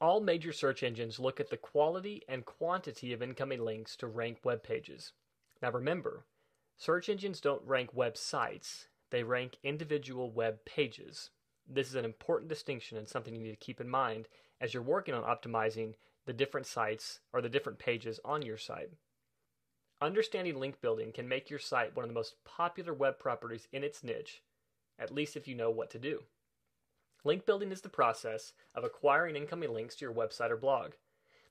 All major search engines look at the quality and quantity of incoming links to rank web pages. Now remember, search engines don't rank websites, they rank individual web pages. This is an important distinction and something you need to keep in mind as you're working on optimizing the different sites or the different pages on your site. Understanding link building can make your site one of the most popular web properties in its niche, at least if you know what to do. Link building is the process of acquiring incoming links to your website or blog.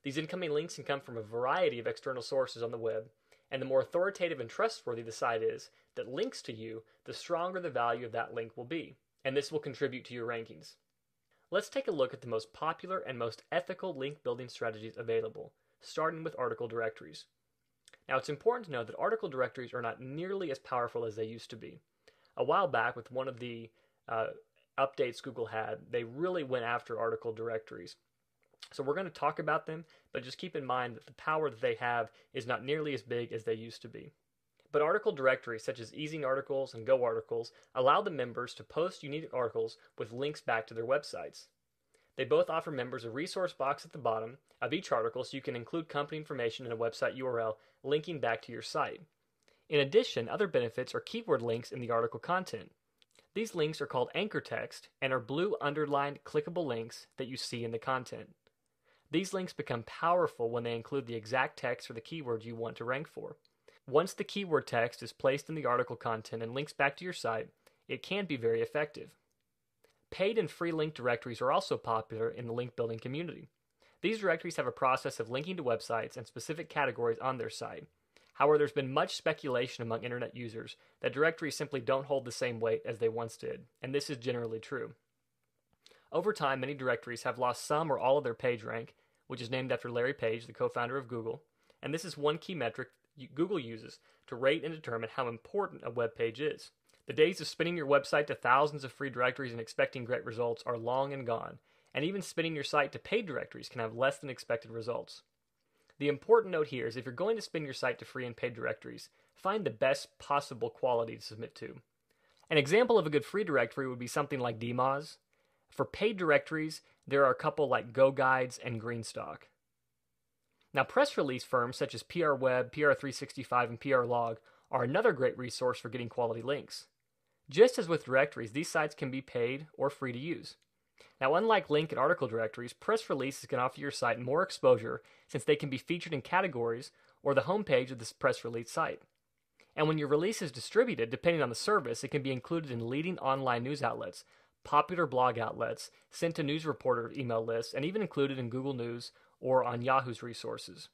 These incoming links can come from a variety of external sources on the web, and the more authoritative and trustworthy the site is that links to you, the stronger the value of that link will be, and this will contribute to your rankings. Let's take a look at the most popular and most ethical link building strategies available, starting with article directories. Now, it's important to know that article directories are not nearly as powerful as they used to be. A while back, with one of the uh, updates Google had, they really went after article directories. So we're going to talk about them, but just keep in mind that the power that they have is not nearly as big as they used to be. But article directories such as Easing Articles and Go Articles allow the members to post unique articles with links back to their websites. They both offer members a resource box at the bottom of each article so you can include company information in a website URL linking back to your site. In addition, other benefits are keyword links in the article content. These links are called anchor text and are blue underlined clickable links that you see in the content. These links become powerful when they include the exact text or the keyword you want to rank for. Once the keyword text is placed in the article content and links back to your site, it can be very effective. Paid and free link directories are also popular in the link building community. These directories have a process of linking to websites and specific categories on their site, However, there's been much speculation among internet users that directories simply don't hold the same weight as they once did, and this is generally true. Over time, many directories have lost some or all of their page rank, which is named after Larry Page, the co founder of Google, and this is one key metric Google uses to rate and determine how important a web page is. The days of spinning your website to thousands of free directories and expecting great results are long and gone, and even spinning your site to paid directories can have less than expected results. The important note here is if you're going to spin your site to free and paid directories, find the best possible quality to submit to. An example of a good free directory would be something like Dmoz. For paid directories, there are a couple like Go Guides and Greenstock. Now, press release firms such as PRWeb, PR365, and PRLog are another great resource for getting quality links. Just as with directories, these sites can be paid or free to use. Now, unlike link and article directories, press releases can offer your site more exposure since they can be featured in categories or the homepage of this press release site. And when your release is distributed, depending on the service, it can be included in leading online news outlets, popular blog outlets, sent to news reporter email lists, and even included in Google News or on Yahoo's resources.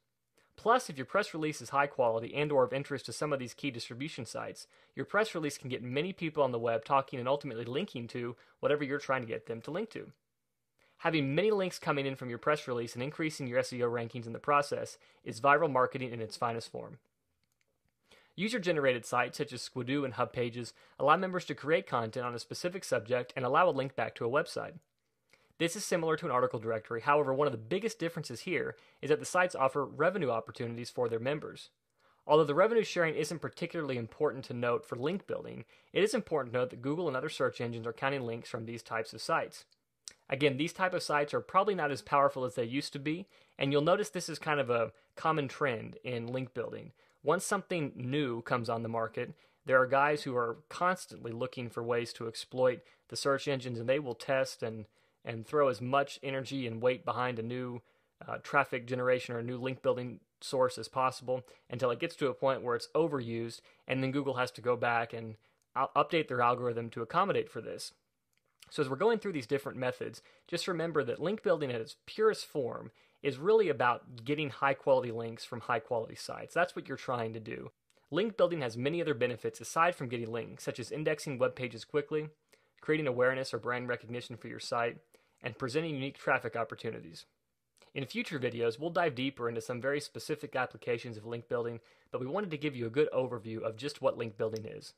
Plus, if your press release is high quality and or of interest to some of these key distribution sites, your press release can get many people on the web talking and ultimately linking to whatever you're trying to get them to link to. Having many links coming in from your press release and increasing your SEO rankings in the process is viral marketing in its finest form. User generated sites such as Squidoo and Hub Pages allow members to create content on a specific subject and allow a link back to a website. This is similar to an article directory, however, one of the biggest differences here is that the sites offer revenue opportunities for their members. Although the revenue sharing isn't particularly important to note for link building, it is important to note that Google and other search engines are counting links from these types of sites. Again, these type of sites are probably not as powerful as they used to be, and you'll notice this is kind of a common trend in link building. Once something new comes on the market, there are guys who are constantly looking for ways to exploit the search engines and they will test and and throw as much energy and weight behind a new uh, traffic generation or a new link building source as possible until it gets to a point where it's overused, and then Google has to go back and update their algorithm to accommodate for this. So, as we're going through these different methods, just remember that link building at its purest form is really about getting high quality links from high quality sites. That's what you're trying to do. Link building has many other benefits aside from getting links, such as indexing web pages quickly, creating awareness or brand recognition for your site, and presenting unique traffic opportunities. In future videos, we'll dive deeper into some very specific applications of link building, but we wanted to give you a good overview of just what link building is.